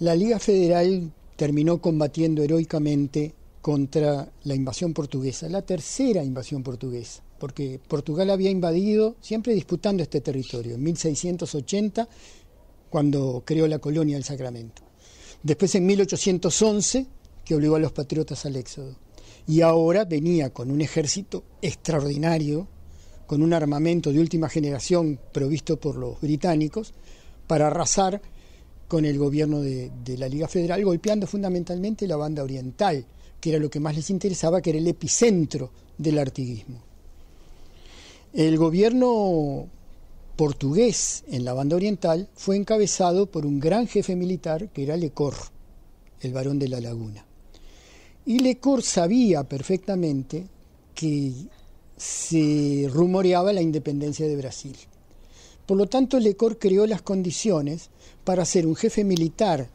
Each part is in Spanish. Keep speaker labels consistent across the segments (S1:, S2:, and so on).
S1: La Liga Federal terminó combatiendo heroicamente contra la invasión portuguesa, la tercera invasión portuguesa, porque Portugal había invadido, siempre disputando este territorio, en 1680, cuando creó la colonia del Sacramento. Después en 1811, que obligó a los patriotas al éxodo. Y ahora venía con un ejército extraordinario, con un armamento de última generación provisto por los británicos, para arrasar con el gobierno de, la Liga Federal, golpeando fundamentalmente la banda oriental, que era lo que más les interesaba, que era el epicentro del artiguismo. El gobierno portugués en la banda oriental fue encabezado por un gran jefe militar que era Lecor, el barón de la laguna. Y Lecor sabía perfectamente que se rumoreaba la independencia de Brasil. Por lo tanto, Lecor creó las condiciones para ser un jefe militar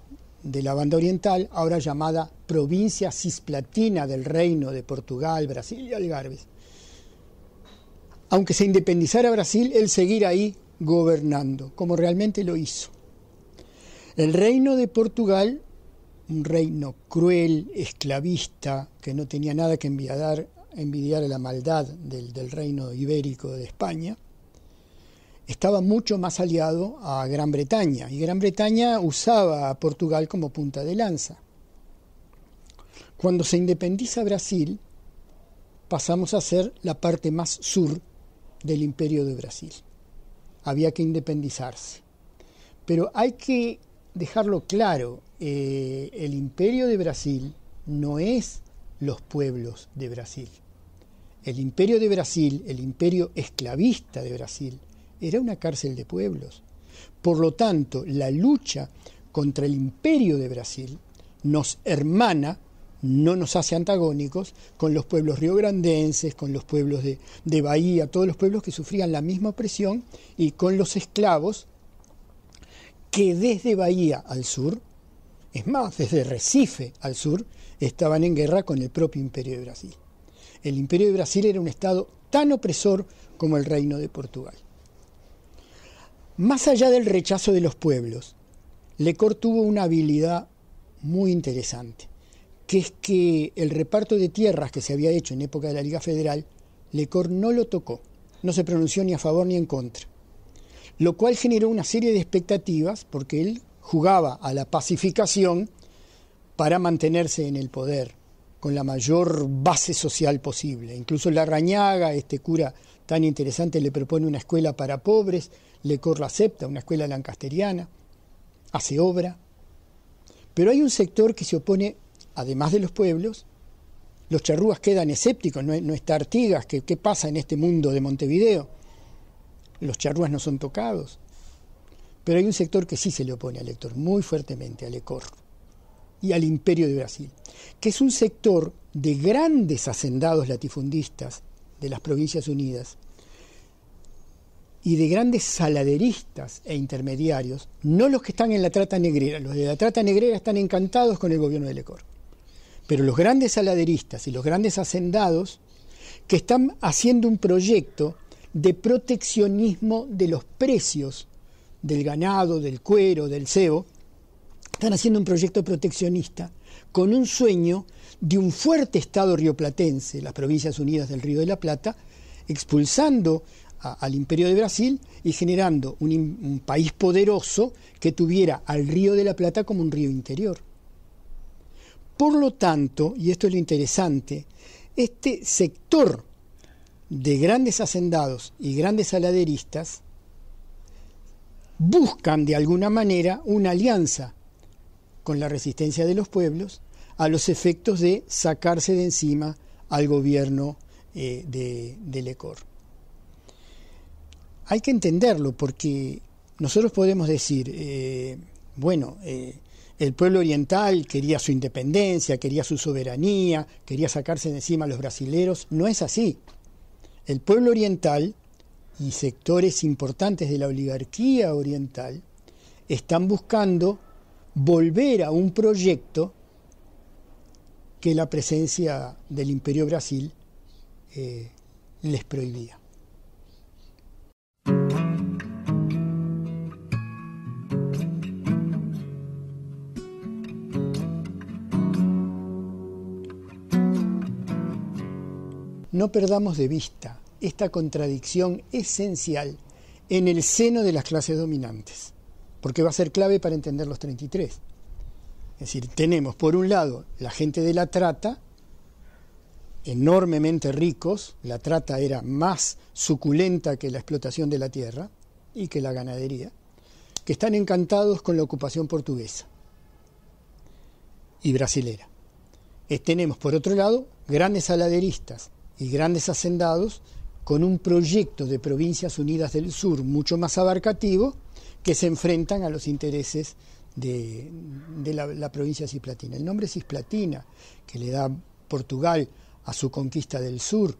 S1: de la banda oriental, ahora llamada provincia cisplatina del reino de Portugal, Brasil y Algarves. Aunque se independizara Brasil, él seguirá ahí gobernando, como realmente lo hizo. El reino de Portugal, un reino cruel, esclavista, que no tenía nada que envidiar, envidiar a la maldad del reino ibérico de España, estaba mucho más aliado a Gran Bretaña y Gran Bretaña usaba a Portugal como punta de lanza. Cuando se independiza Brasil, pasamos a ser la parte más sur del imperio de Brasil. Había que independizarse. Pero hay que dejarlo claro, eh, el imperio de Brasil no es los pueblos de Brasil. El imperio de Brasil, el imperio esclavista de Brasil, era una cárcel de pueblos. Por lo tanto, la lucha contra el imperio de Brasil nos hermana, no nos hace antagónicos, con los pueblos riograndenses, con los pueblos de, de Bahía, todos los pueblos que sufrían la misma opresión y con los esclavos que desde Bahía al sur, es más, desde Recife al sur, estaban en guerra con el propio imperio de Brasil. El imperio de Brasil era un estado tan opresor como el reino de Portugal. Más allá del rechazo de los pueblos, Lecor tuvo una habilidad muy interesante, que es que el reparto de tierras que se había hecho en época de la Liga Federal, Lecor no lo tocó, no se pronunció ni a favor ni en contra, lo cual generó una serie de expectativas porque él jugaba a la pacificación para mantenerse en el poder con la mayor base social posible. Incluso rañaga, este cura tan interesante, le propone una escuela para pobres, Lecor la acepta, una escuela lancasteriana, hace obra. Pero hay un sector que se opone, además de los pueblos, los charrúas quedan escépticos, no, está Artigas, ¿qué pasa en este mundo de Montevideo? Los charrúas no son tocados. Pero hay un sector que sí se le opone al Lector, muy fuertemente a Lecor y al imperio de Brasil, que es un sector de grandes hacendados latifundistas de las Provincias Unidas y de grandes saladeristas e intermediarios, no los que están en la trata negrera, los de la trata negrera están encantados con el gobierno de Lecor, pero los grandes saladeristas y los grandes hacendados que están haciendo un proyecto de proteccionismo de los precios del ganado, del cuero, del cebo, están haciendo un proyecto proteccionista con un sueño de un fuerte Estado rioplatense, las Provincias Unidas del Río de la Plata, expulsando al Imperio de Brasil y generando un, un país poderoso que tuviera al Río de la Plata como un río interior. Por lo tanto, y esto es lo interesante, este sector de grandes hacendados y grandes saladeristas buscan de alguna manera una alianza con la resistencia de los pueblos a los efectos de sacarse de encima al gobierno eh, de, de Lecor. Hay que entenderlo porque nosotros podemos decir, eh, bueno, eh, el pueblo oriental quería su independencia, quería su soberanía, quería sacarse de encima a los brasileros. No es así. El pueblo oriental y sectores importantes de la oligarquía oriental están buscando volver a un proyecto que la presencia del Imperio Brasil eh, les prohibía. No perdamos de vista esta contradicción esencial en el seno de las clases dominantes porque va a ser clave para entender los 33. Es decir, tenemos por un lado la gente de la trata, enormemente ricos, la trata era más suculenta que la explotación de la tierra y que la ganadería, que están encantados con la ocupación portuguesa y brasilera. tenemos por otro lado grandes aladeristas y grandes hacendados con un proyecto de provincias unidas del sur mucho más abarcativo que se enfrentan a los intereses de, la, provincia cisplatina. El nombre cisplatina que le da Portugal a su conquista del sur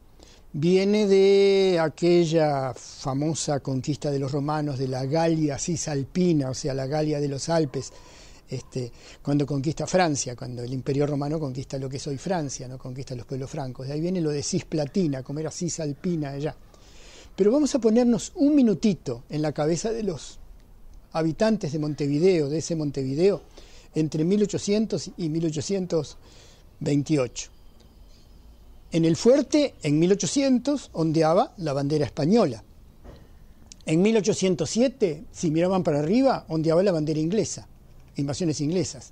S1: viene de aquella famosa conquista de los romanos de la Galia cisalpina, o sea, la Galia de los Alpes, este, cuando conquista Francia, cuando el imperio romano conquista lo que es hoy Francia, no conquista los pueblos francos. De ahí viene lo de cisplatina, como era cisalpina allá. Pero vamos a ponernos un minutito en la cabeza de los habitantes de Montevideo, de ese Montevideo, entre 1800 y 1828. En el fuerte, en 1800, ondeaba la bandera española. En 1807, si miraban para arriba, ondeaba la bandera inglesa, invasiones inglesas.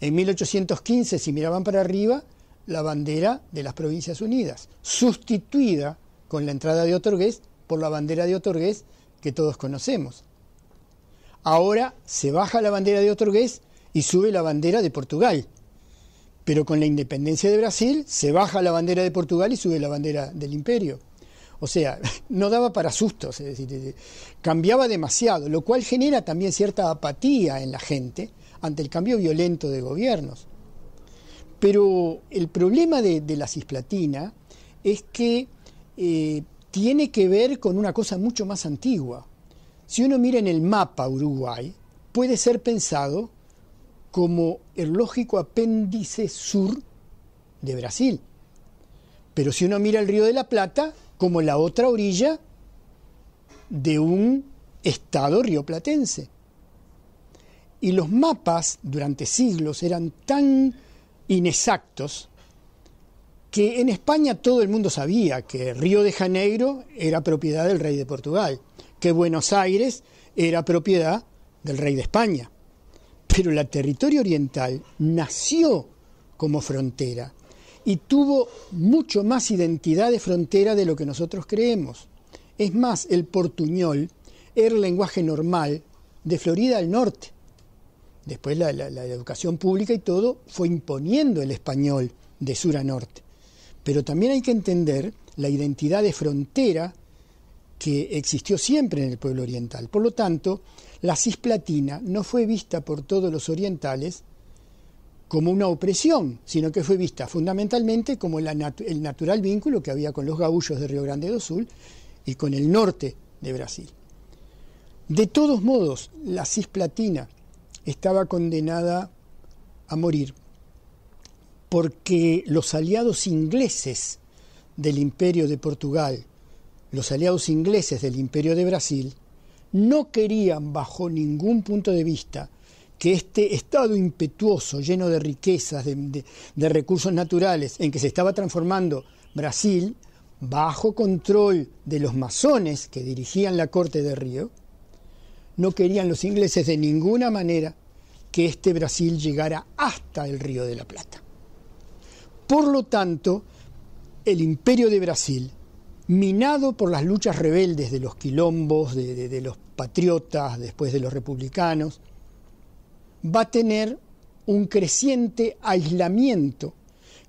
S1: En 1815, si miraban para arriba, la bandera de las Provincias Unidas, sustituida con la entrada de Otorgués por la bandera de Otorgués que todos conocemos. Ahora se baja la bandera de Otorgués y sube la bandera de Portugal. Pero con la independencia de Brasil se baja la bandera de Portugal y sube la bandera del imperio. O sea, no daba para sustos, decir, eh, cambiaba demasiado, lo cual genera también cierta apatía en la gente ante el cambio violento de gobiernos. Pero el problema de, la cisplatina es que eh, tiene que ver con una cosa mucho más antigua. Si uno mira en el mapa Uruguay, puede ser pensado como el lógico apéndice sur de Brasil. Pero si uno mira el río de la Plata, como la otra orilla de un estado rioplatense. Y los mapas durante siglos eran tan inexactos que en España todo el mundo sabía que Río de Janeiro era propiedad del rey de Portugal que Buenos Aires era propiedad del rey de España. Pero la territorio oriental nació como frontera y tuvo mucho más identidad de frontera de lo que nosotros creemos. Es más, el portuñol era el lenguaje normal de Florida al norte. Después la, la educación pública y todo fue imponiendo el español de sur a norte. Pero también hay que entender la identidad de frontera que existió siempre en el pueblo oriental. Por lo tanto, la cisplatina no fue vista por todos los orientales como una opresión, sino que fue vista fundamentalmente como el natural vínculo que había con los gaullos de Río Grande do Sul y con el norte de Brasil. De todos modos, la cisplatina estaba condenada a morir porque los aliados ingleses del imperio de Portugal los aliados ingleses del Imperio de Brasil no querían bajo ningún punto de vista que este estado impetuoso, lleno de riquezas, de, recursos naturales, en que se estaba transformando Brasil, bajo control de los masones que dirigían la corte de Río, no querían los ingleses de ninguna manera que este Brasil llegara hasta el Río de la Plata. Por lo tanto, el imperio de Brasil minado por las luchas rebeldes de los quilombos, de, los patriotas, después de los republicanos, va a tener un creciente aislamiento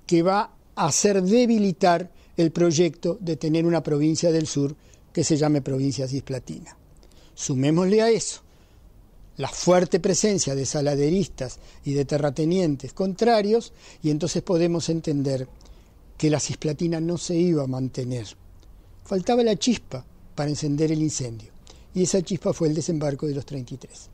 S1: que va a hacer debilitar el proyecto de tener una provincia del sur que se llame provincia cisplatina. Sumémosle a eso la fuerte presencia de saladeristas y de terratenientes contrarios y entonces podemos entender que la cisplatina no se iba a mantener faltaba la chispa para encender el incendio, y esa chispa fue el desembarco de los 33.